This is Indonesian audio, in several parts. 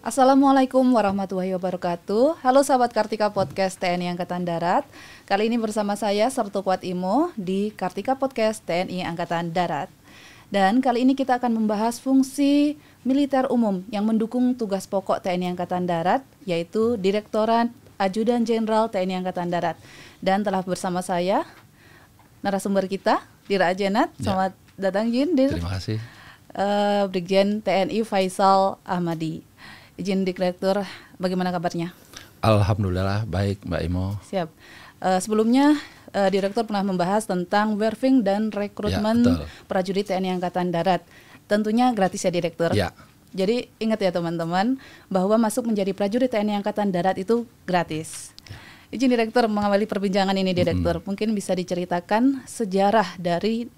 Assalamualaikum warahmatullahi wabarakatuh. Halo sahabat Kartika Podcast TNI Angkatan Darat. Kali ini bersama saya Sertu Kuat Imo di Kartika Podcast TNI Angkatan Darat. Dan kali ini kita akan membahas fungsi militer umum yang mendukung tugas pokok TNI Angkatan Darat yaitu Direktorat Ajudan Jenderal TNI Angkatan Darat. Dan telah bersama saya narasumber kita Dira Ajenat. Ya. Selamat ya. datang Jin. Terima kasih. Uh, Brigjen TNI Faisal Ahmadi izin Direktur, bagaimana kabarnya? Alhamdulillah baik Mbak Imo. Siap. Uh, sebelumnya uh, Direktur pernah membahas tentang werfing dan rekrutmen ya, prajurit TNI Angkatan Darat. Tentunya gratis ya Direktur. Ya. Jadi ingat ya teman-teman bahwa masuk menjadi prajurit TNI Angkatan Darat itu gratis. Ya. Izin Direktur mengawali perbincangan ini Direktur, -hmm. mungkin bisa diceritakan sejarah dari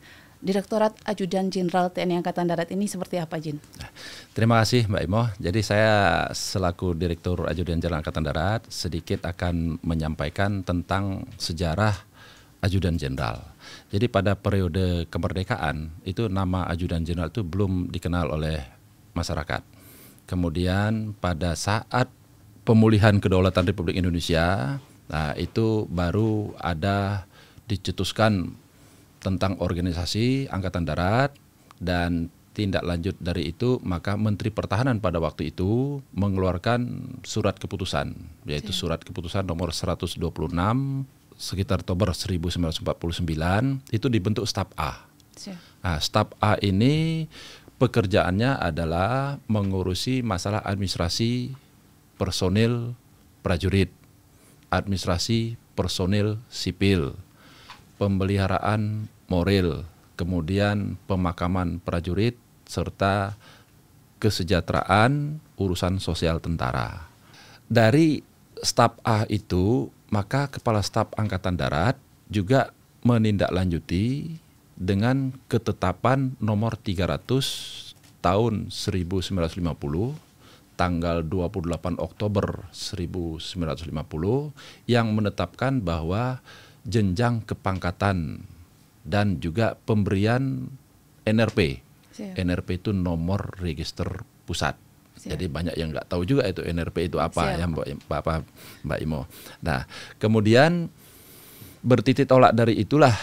Direktorat Ajudan Jenderal TNI Angkatan Darat ini seperti apa, Jin? Terima kasih, Mbak Imoh. Jadi saya selaku Direktur Ajudan Jenderal Angkatan Darat sedikit akan menyampaikan tentang sejarah Ajudan Jenderal. Jadi pada periode kemerdekaan itu nama Ajudan Jenderal itu belum dikenal oleh masyarakat. Kemudian pada saat pemulihan kedaulatan Republik Indonesia, nah itu baru ada dicetuskan tentang organisasi angkatan darat dan tindak lanjut dari itu maka Menteri Pertahanan pada waktu itu mengeluarkan surat keputusan yaitu surat keputusan nomor 126 sekitar Oktober 1949 itu dibentuk staf A. Nah, staf A ini pekerjaannya adalah mengurusi masalah administrasi personil prajurit, administrasi personil sipil, pemeliharaan moral, kemudian pemakaman prajurit serta kesejahteraan urusan sosial tentara. Dari staf A itu, maka kepala staf angkatan darat juga menindaklanjuti dengan ketetapan nomor 300 tahun 1950 tanggal 28 Oktober 1950 yang menetapkan bahwa jenjang kepangkatan dan juga pemberian NRP. Siap. NRP itu nomor register pusat. Siap. Jadi banyak yang nggak tahu juga itu NRP itu apa Siap. ya Mbak, Mbak, Mbak Imo. Nah kemudian bertitik tolak dari itulah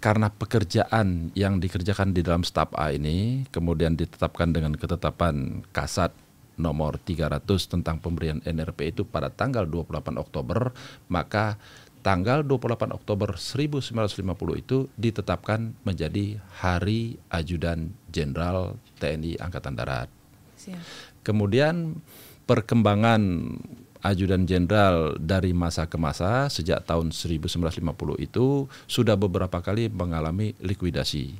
karena pekerjaan yang dikerjakan di dalam staf A ini kemudian ditetapkan dengan ketetapan Kasat nomor 300 tentang pemberian NRP itu pada tanggal 28 Oktober maka tanggal 28 Oktober 1950 itu ditetapkan menjadi Hari Ajudan Jenderal TNI Angkatan Darat. Kemudian perkembangan ajudan jenderal dari masa ke masa sejak tahun 1950 itu sudah beberapa kali mengalami likuidasi.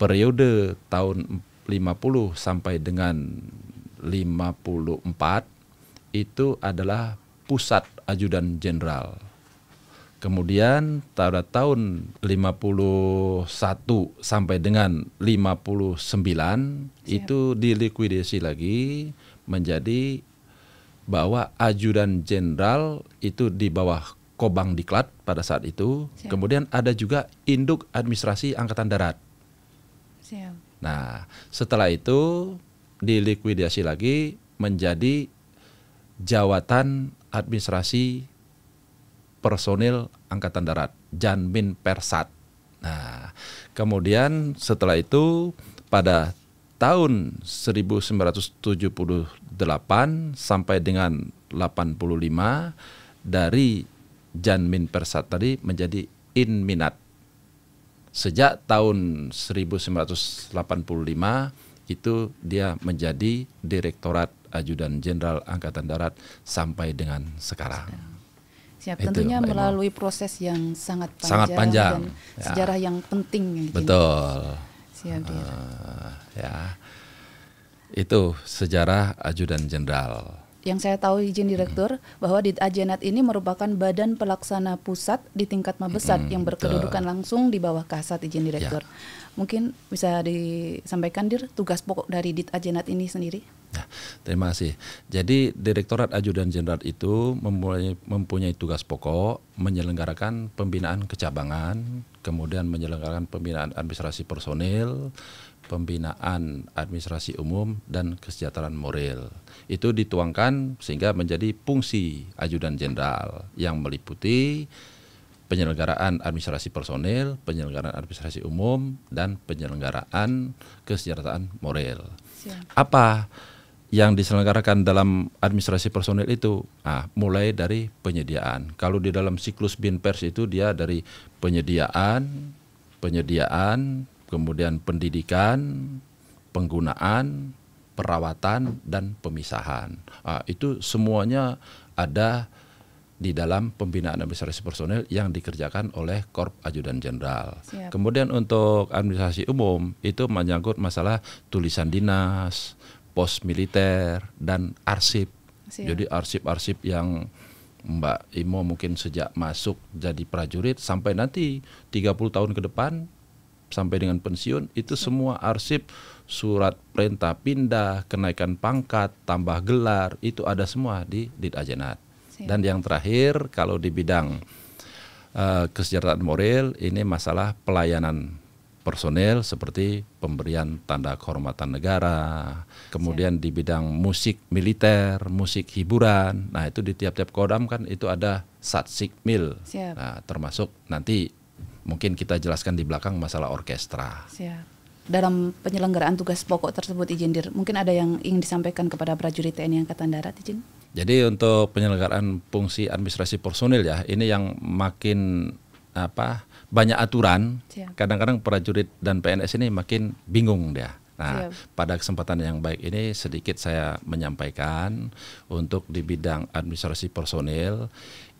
Periode tahun 50 sampai dengan 54 itu adalah pusat ajudan jenderal. Kemudian pada tahun 51 sampai dengan 59 Siap. itu dilikuidasi lagi menjadi bahwa ajudan jenderal itu di bawah Kobang Diklat pada saat itu. Siap. Kemudian ada juga induk administrasi angkatan darat. Siap. Nah, setelah itu dilikuidasi lagi menjadi jawatan administrasi personil Angkatan Darat, Janmin Persat. Nah, kemudian setelah itu pada tahun 1978 sampai dengan 85 dari Janmin Persat tadi menjadi Inminat. Sejak tahun 1985 itu dia menjadi Direktorat Ajudan Jenderal Angkatan Darat sampai dengan sekarang. Siap, tentunya Mbak melalui proses yang sangat panjang, sangat panjang. dan ya. sejarah yang penting. Gitu. Betul. Siap, uh, ya, itu sejarah ajudan jenderal yang saya tahu izin direktur bahwa di Ajenat ini merupakan badan pelaksana pusat di tingkat Mabesat hmm, yang berkedudukan betul. langsung di bawah Kasat izin ya. direktur. Ya. Mungkin bisa disampaikan dir tugas pokok dari Dit Ajenat ini sendiri? Ya, terima kasih. Jadi Direktorat Ajudan Jenderal itu mempunyai, mempunyai tugas pokok menyelenggarakan pembinaan kecabangan, kemudian menyelenggarakan pembinaan administrasi personil, pembinaan administrasi umum dan kesejahteraan moral. Itu dituangkan sehingga menjadi fungsi ajudan jenderal yang meliputi penyelenggaraan administrasi personil, penyelenggaraan administrasi umum dan penyelenggaraan kesejahteraan moral. Apa yang diselenggarakan dalam administrasi personil itu ah, mulai dari penyediaan. Kalau di dalam siklus binpers itu dia dari penyediaan, penyediaan, kemudian pendidikan, penggunaan, perawatan dan pemisahan. Uh, itu semuanya ada di dalam pembinaan administrasi personel yang dikerjakan oleh Korp Ajudan Jenderal. Kemudian untuk administrasi umum itu menyangkut masalah tulisan dinas, pos militer dan arsip. Siap. Jadi arsip-arsip yang Mbak Imo mungkin sejak masuk jadi prajurit sampai nanti 30 tahun ke depan sampai dengan pensiun itu semua arsip surat perintah pindah, kenaikan pangkat, tambah gelar, itu ada semua di Ditjenat. Dan yang terakhir kalau di bidang uh, kesejahteraan moral ini masalah pelayanan personel seperti pemberian tanda kehormatan negara, kemudian di bidang musik militer, musik hiburan. Nah, itu di tiap-tiap kodam kan itu ada satsik mil. Nah, termasuk nanti mungkin kita jelaskan di belakang masalah orkestra. Siap. Dalam penyelenggaraan tugas pokok tersebut izin dir, mungkin ada yang ingin disampaikan kepada prajurit TNI Angkatan Darat izin? Jadi untuk penyelenggaraan fungsi administrasi personil ya, ini yang makin apa banyak aturan. Kadang-kadang prajurit dan PNS ini makin bingung dia. Nah, Siap. pada kesempatan yang baik ini sedikit saya menyampaikan untuk di bidang administrasi personil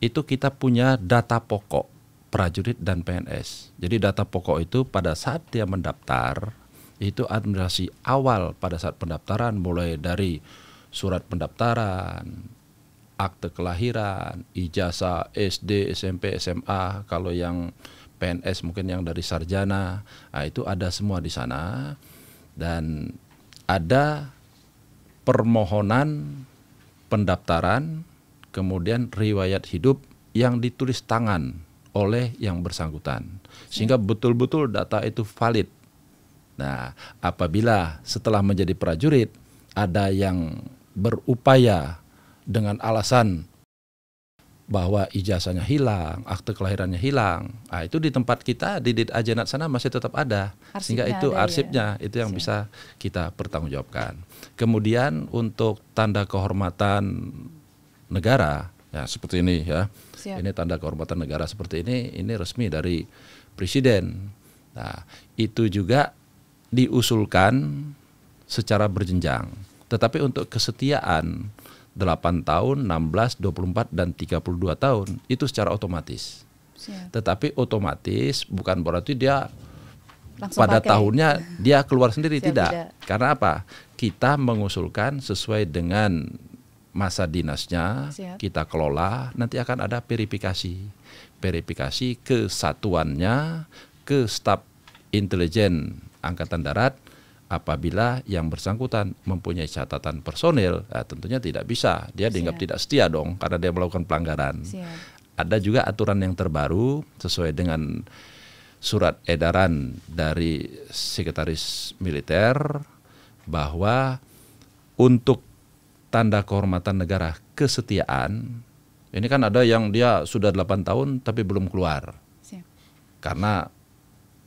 itu kita punya data pokok prajurit dan PNS. Jadi data pokok itu pada saat dia mendaftar itu administrasi awal pada saat pendaftaran mulai dari surat pendaftaran, akte kelahiran, ijazah SD, SMP, SMA kalau yang PNS mungkin yang dari sarjana, nah, itu ada semua di sana dan ada permohonan pendaftaran, kemudian riwayat hidup yang ditulis tangan oleh yang bersangkutan sehingga betul-betul data itu valid. Nah, apabila setelah menjadi prajurit ada yang berupaya dengan alasan bahwa ijazahnya hilang, akte kelahirannya hilang. Nah, itu di tempat kita di Dit Ajenat sana masih tetap ada. Arsipnya Sehingga itu ada ya. arsipnya ya? itu yang bisa kita pertanggungjawabkan. Kemudian untuk tanda kehormatan negara Ya, seperti ini ya. Siap. Ini tanda kehormatan negara seperti ini, ini resmi dari presiden. Nah, itu juga diusulkan secara berjenjang. Tetapi untuk kesetiaan 8 tahun, 16, 24 dan 32 tahun itu secara otomatis. Siap. Tetapi otomatis bukan berarti dia Langsung pada pakai. tahunnya dia keluar sendiri Siap, tidak. tidak. Karena apa? Kita mengusulkan sesuai dengan masa dinasnya Siap. kita kelola, nanti akan ada verifikasi. Verifikasi kesatuannya ke staf intelijen Angkatan Darat apabila yang bersangkutan mempunyai catatan personil, ya tentunya tidak bisa. Dia Siap. dianggap tidak setia dong karena dia melakukan pelanggaran. Siap. Ada juga aturan yang terbaru sesuai dengan surat edaran dari sekretaris militer bahwa untuk tanda kehormatan negara kesetiaan. Ini kan ada yang dia sudah 8 tahun tapi belum keluar. Siap. Karena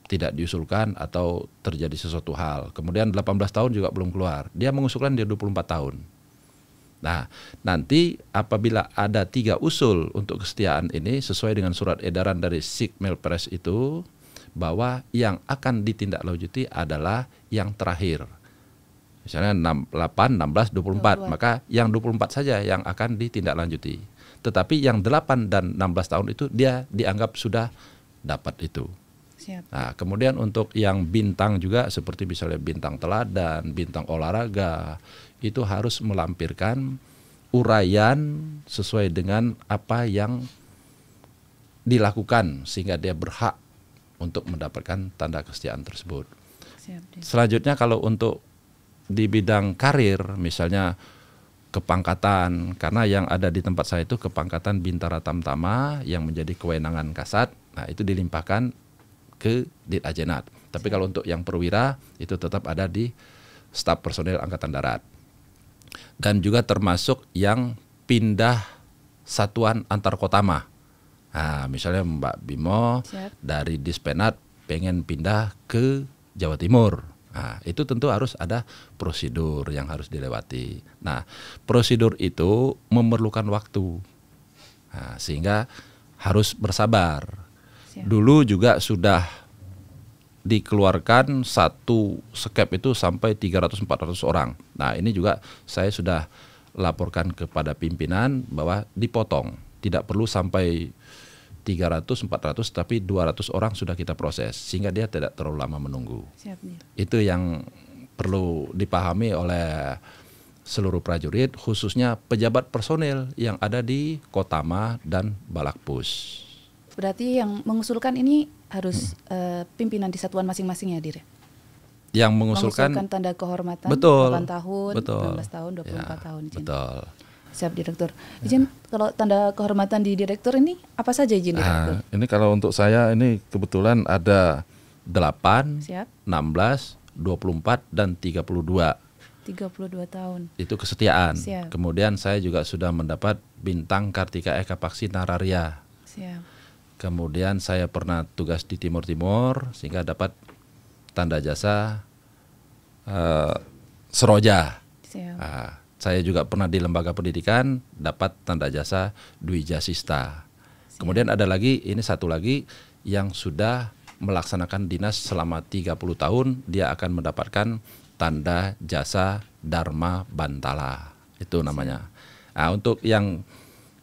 tidak diusulkan atau terjadi sesuatu hal. Kemudian 18 tahun juga belum keluar. Dia mengusulkan dia 24 tahun. Nah, nanti apabila ada tiga usul untuk kesetiaan ini sesuai dengan surat edaran dari Sigmel Press itu bahwa yang akan ditindaklanjuti adalah yang terakhir Misalnya 6, 8, 16, 24, 24. maka yang 24 saja yang akan ditindaklanjuti. Tetapi yang 8 dan 16 tahun itu dia dianggap sudah dapat itu. Siap. Nah, kemudian untuk yang bintang juga seperti misalnya bintang teladan, bintang olahraga, itu harus melampirkan uraian sesuai dengan apa yang dilakukan sehingga dia berhak untuk mendapatkan tanda kesetiaan tersebut. Selanjutnya kalau untuk di bidang karir misalnya kepangkatan karena yang ada di tempat saya itu kepangkatan bintara tamtama yang menjadi kewenangan kasat nah itu dilimpahkan ke ditajenat tapi kalau untuk yang perwira itu tetap ada di staf personil angkatan darat dan juga termasuk yang pindah satuan antar kotama nah, misalnya Mbak Bimo Siap. dari Dispenat pengen pindah ke Jawa Timur Nah, itu tentu harus ada prosedur yang harus dilewati. Nah, prosedur itu memerlukan waktu, nah, sehingga harus bersabar. Dulu juga sudah dikeluarkan satu skep itu sampai 300-400 orang. Nah, ini juga saya sudah laporkan kepada pimpinan bahwa dipotong, tidak perlu sampai 300-400 tapi 200 orang sudah kita proses sehingga dia tidak terlalu lama menunggu. Siap, ya. Itu yang perlu dipahami oleh seluruh prajurit khususnya pejabat personil yang ada di Kotama dan Balakpus. Berarti yang mengusulkan ini harus hmm. uh, pimpinan di satuan masing-masing ya, Dir? Yang mengusulkan, mengusulkan tanda kehormatan betul, 8 tahun, betul, 19 tahun, 24 ya, tahun. Betul. Siap direktur. Ya. Izin ya. kalau tanda kehormatan di direktur ini apa saja izin ah, direktur? Nah, ini kalau untuk saya ini kebetulan ada 8, Siap. 16, 24 dan 32. 32 tahun. Itu kesetiaan. Siap. Kemudian saya juga sudah mendapat bintang Kartika Eka Paksi Nararia. Siap. Kemudian saya pernah tugas di Timur Timur sehingga dapat tanda jasa uh, Seroja. Siap. Uh, saya juga pernah di lembaga pendidikan dapat tanda jasa Dwi Jasista. Kemudian ada lagi ini satu lagi yang sudah melaksanakan dinas selama 30 tahun dia akan mendapatkan tanda jasa Dharma Bantala. Itu namanya. Nah, untuk yang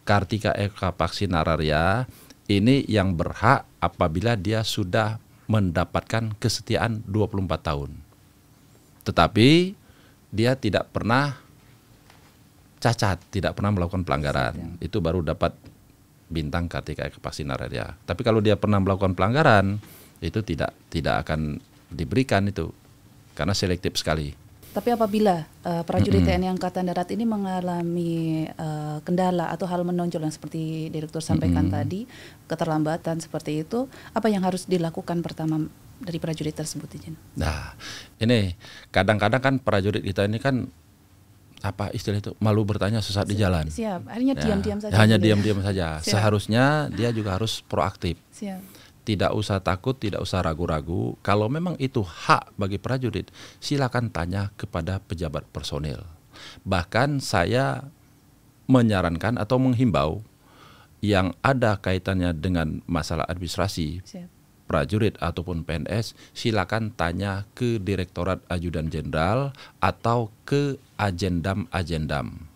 Kartika Eka Nararya ini yang berhak apabila dia sudah mendapatkan kesetiaan 24 tahun. Tetapi dia tidak pernah cacat, tidak pernah melakukan pelanggaran. Ya. Itu baru dapat bintang Kartika Eka Pasinaria. Tapi kalau dia pernah melakukan pelanggaran, itu tidak tidak akan diberikan itu karena selektif sekali. Tapi apabila uh, prajurit TNI Angkatan Darat ini mengalami uh, kendala atau hal menonjol yang seperti Direktur sampaikan mm -hmm. tadi, keterlambatan seperti itu, apa yang harus dilakukan pertama dari prajurit tersebut, Izin? Nah, ini kadang-kadang kan prajurit kita ini kan apa istilah itu malu bertanya sesaat di jalan. Siap, hanya ya, diam-diam saja. Hanya gitu ya. diam-diam saja. Siap. Seharusnya dia juga harus proaktif. Siap. Tidak usah takut, tidak usah ragu-ragu. Kalau memang itu hak bagi prajurit, silakan tanya kepada pejabat personil. Bahkan saya menyarankan atau menghimbau yang ada kaitannya dengan masalah administrasi. Siap prajurit ataupun PNS silakan tanya ke Direktorat Ajudan Jenderal atau ke Ajendam-Ajendam.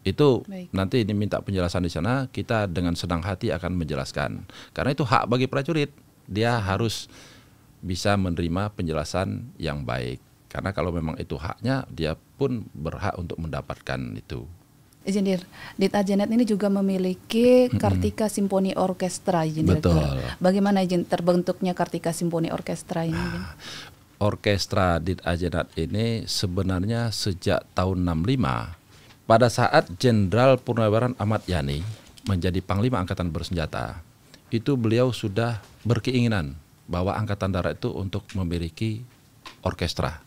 Itu Baik. nanti ini minta penjelasan di sana, kita dengan senang hati akan menjelaskan. Karena itu hak bagi prajurit, dia harus bisa menerima penjelasan yang baik. Karena kalau memang itu haknya, dia pun berhak untuk mendapatkan itu izin dir Dita Janet ini juga memiliki Kartika Simfoni Orkestra izin Betul. Dir. Bagaimana izin terbentuknya Kartika Simfoni Orkestra ini? Izin? Ah, orkestra Dit Ajenat ini sebenarnya sejak tahun 65 pada saat Jenderal Purnawiran Ahmad Yani menjadi Panglima Angkatan Bersenjata itu beliau sudah berkeinginan bahwa Angkatan Darat itu untuk memiliki orkestra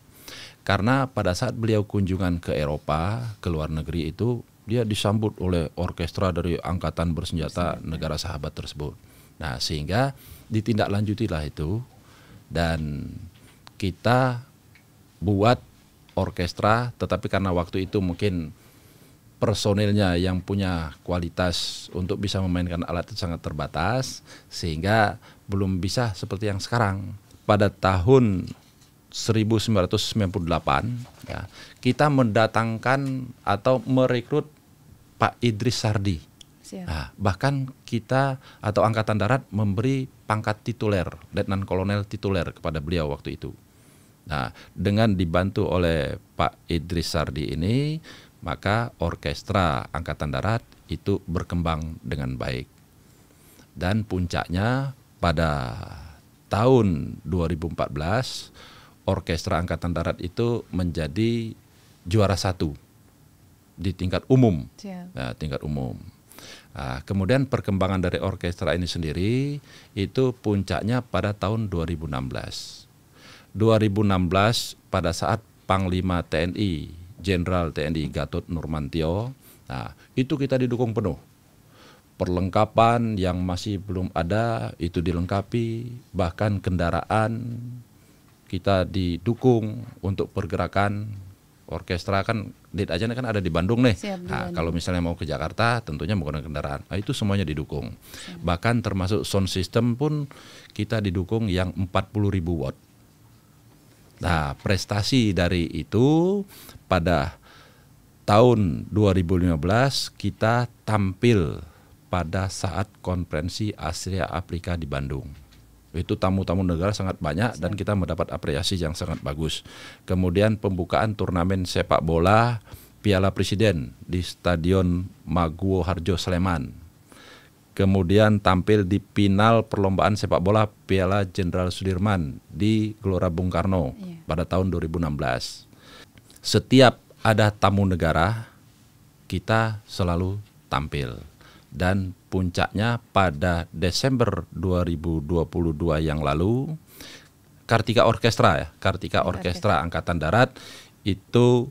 karena pada saat beliau kunjungan ke Eropa, ke luar negeri itu dia disambut oleh orkestra dari angkatan bersenjata negara sahabat tersebut. Nah, sehingga ditindaklanjutilah itu dan kita buat orkestra tetapi karena waktu itu mungkin personilnya yang punya kualitas untuk bisa memainkan alat itu sangat terbatas sehingga belum bisa seperti yang sekarang. Pada tahun 1998 ya, kita mendatangkan atau merekrut Pak Idris Sardi. Nah, bahkan kita atau Angkatan Darat memberi pangkat tituler, Letnan Kolonel tituler kepada beliau waktu itu. Nah, dengan dibantu oleh Pak Idris Sardi ini, maka orkestra Angkatan Darat itu berkembang dengan baik. Dan puncaknya pada tahun 2014, orkestra Angkatan Darat itu menjadi juara satu di tingkat umum, yeah. uh, ya, tingkat umum. Uh, kemudian perkembangan dari orkestra ini sendiri itu puncaknya pada tahun 2016. 2016 pada saat Panglima TNI, Jenderal TNI Gatot Nurmantio, nah itu kita didukung penuh. Perlengkapan yang masih belum ada itu dilengkapi, bahkan kendaraan kita didukung untuk pergerakan orkestra kan lead aja kan ada di Bandung nih. Siap, nah, kalau misalnya mau ke Jakarta tentunya menggunakan kendaraan. Nah, itu semuanya didukung. Siap. Bahkan termasuk sound system pun kita didukung yang 40.000 watt. Nah, prestasi dari itu pada tahun 2015 kita tampil pada saat konferensi Asia Afrika di Bandung itu tamu-tamu negara sangat banyak dan iya. kita mendapat apresiasi yang sangat bagus. Kemudian pembukaan turnamen sepak bola Piala Presiden di Stadion Maguwo Harjo Sleman. Kemudian tampil di final perlombaan sepak bola Piala Jenderal Sudirman di Gelora Bung Karno iya. pada tahun 2016. Setiap ada tamu negara, kita selalu tampil dan puncaknya pada Desember 2022 yang lalu Kartika Orkestra ya, Kartika Orkestra Angkatan Darat itu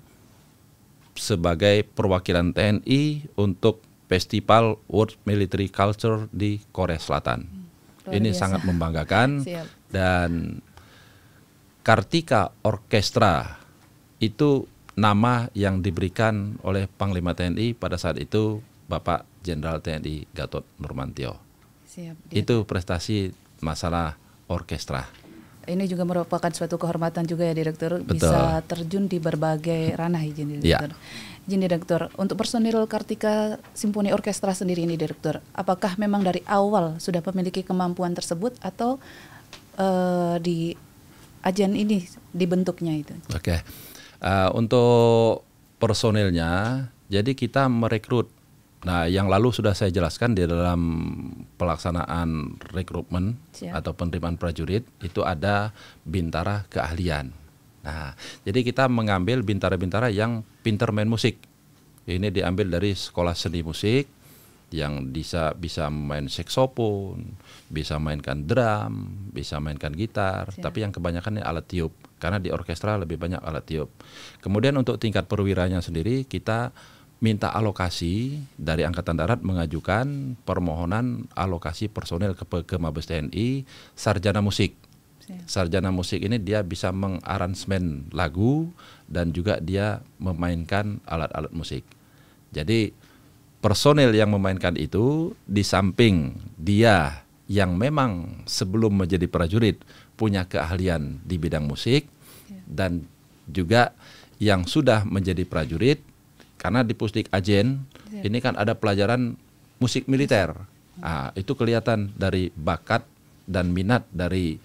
sebagai perwakilan TNI untuk Festival World Military Culture di Korea Selatan. Hmm, luar Ini biasa. sangat membanggakan dan Kartika Orkestra itu nama yang diberikan oleh Panglima TNI pada saat itu Bapak Jenderal TNI Gatot Nurmantio. Siap, dia. Itu prestasi masalah orkestra. Ini juga merupakan suatu kehormatan juga ya Direktur Betul. bisa terjun di berbagai ranah izin ya, ya. Direktur. Ya. Jin Direktur, untuk personil Kartika Simfoni Orkestra sendiri ini Direktur, apakah memang dari awal sudah memiliki kemampuan tersebut atau uh, di ajian ini dibentuknya itu? Oke. Okay. Uh, eh, untuk personilnya, jadi kita merekrut Nah, yang lalu sudah saya jelaskan di dalam pelaksanaan rekrutmen atau penerimaan prajurit itu ada bintara keahlian. Nah, jadi kita mengambil bintara-bintara yang pintar main musik. Ini diambil dari sekolah seni musik yang bisa bisa main saksofon, bisa mainkan drum, bisa mainkan gitar, Siap. tapi yang kebanyakan ini alat tiup karena di orkestra lebih banyak alat tiup. Kemudian untuk tingkat perwiranya sendiri kita minta alokasi dari Angkatan Darat mengajukan permohonan alokasi personel ke, ke Mabes TNI sarjana musik. Sarjana musik ini dia bisa mengaransmen lagu dan juga dia memainkan alat-alat musik. Jadi personel yang memainkan itu di samping dia yang memang sebelum menjadi prajurit punya keahlian di bidang musik dan juga yang sudah menjadi prajurit karena di Pusdik Ajen yeah. ini kan ada pelajaran musik militer. Nah, itu kelihatan dari bakat dan minat dari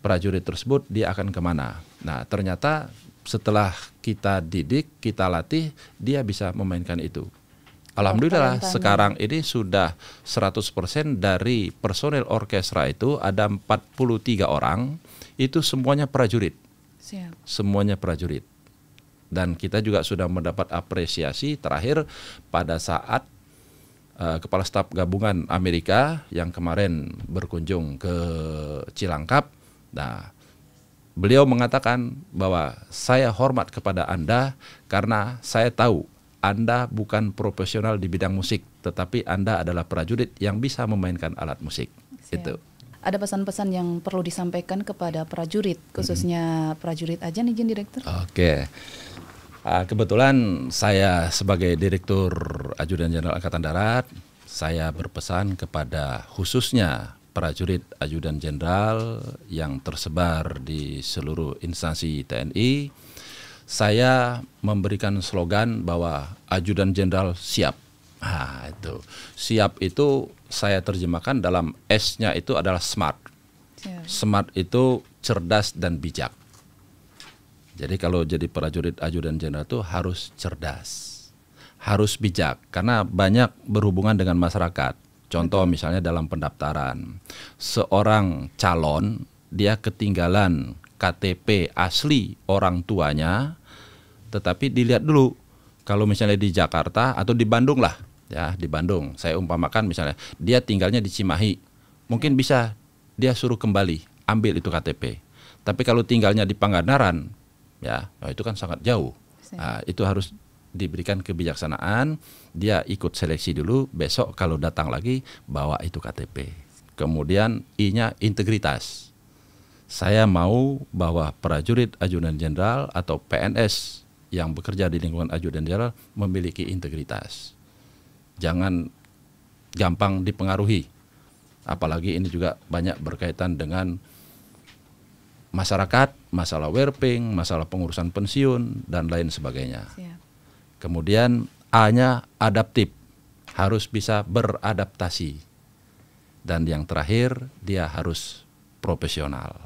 prajurit tersebut dia akan kemana. Nah ternyata setelah kita didik, kita latih, dia bisa memainkan itu. Alhamdulillah sekarang ini sudah 100% dari personel orkestra itu ada 43 orang, itu semuanya prajurit. Siap. Semuanya prajurit. Dan kita juga sudah mendapat apresiasi terakhir pada saat uh, Kepala Staf Gabungan Amerika yang kemarin berkunjung ke Cilangkap. Nah, beliau mengatakan bahwa saya hormat kepada Anda karena saya tahu anda bukan profesional di bidang musik, tetapi Anda adalah prajurit yang bisa memainkan alat musik. Siap. Itu. Ada pesan-pesan yang perlu disampaikan kepada prajurit, khususnya mm-hmm. prajurit aja nih, Jin Direktur. Oke. Okay. Ah, kebetulan saya sebagai Direktur Ajudan Jenderal Angkatan Darat, saya berpesan kepada khususnya prajurit Ajudan Jenderal yang tersebar di seluruh instansi TNI. Saya memberikan slogan bahwa Ajudan Jenderal siap. Nah, itu siap itu saya terjemahkan dalam S-nya itu adalah smart. Ya. Smart itu cerdas dan bijak. Jadi kalau jadi prajurit ajudan jenderal itu harus cerdas, harus bijak karena banyak berhubungan dengan masyarakat. Contoh misalnya dalam pendaftaran, seorang calon dia ketinggalan KTP asli orang tuanya, tetapi dilihat dulu kalau misalnya di Jakarta atau di Bandung lah, ya di Bandung. Saya umpamakan misalnya dia tinggalnya di Cimahi, mungkin ya. bisa dia suruh kembali ambil itu KTP. Tapi kalau tinggalnya di Pangandaran, ya oh, itu kan sangat jauh nah, itu harus diberikan kebijaksanaan dia ikut seleksi dulu besok kalau datang lagi bawa itu KTP kemudian i integritas saya mau bahwa prajurit ajudan jenderal atau PNS yang bekerja di lingkungan ajudan jenderal memiliki integritas jangan gampang dipengaruhi apalagi ini juga banyak berkaitan dengan masyarakat, masalah werping, masalah pengurusan pensiun dan lain sebagainya. Kemudian A-nya adaptif, harus bisa beradaptasi. Dan yang terakhir dia harus profesional.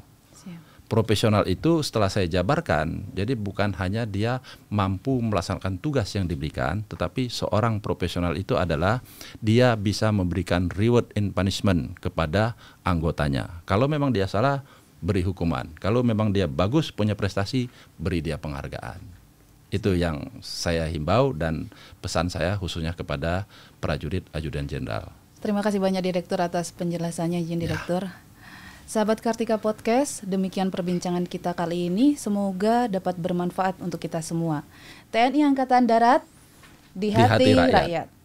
Profesional itu setelah saya jabarkan, jadi bukan hanya dia mampu melaksanakan tugas yang diberikan, tetapi seorang profesional itu adalah dia bisa memberikan reward and punishment kepada anggotanya. Kalau memang dia salah, beri hukuman. Kalau memang dia bagus punya prestasi, beri dia penghargaan. Itu yang saya himbau dan pesan saya khususnya kepada prajurit ajudan jenderal. Terima kasih banyak Direktur atas penjelasannya jin ya. Direktur. Ya. Sahabat Kartika Podcast, demikian perbincangan kita kali ini. Semoga dapat bermanfaat untuk kita semua. TNI Angkatan Darat di hati, di hati rakyat. rakyat.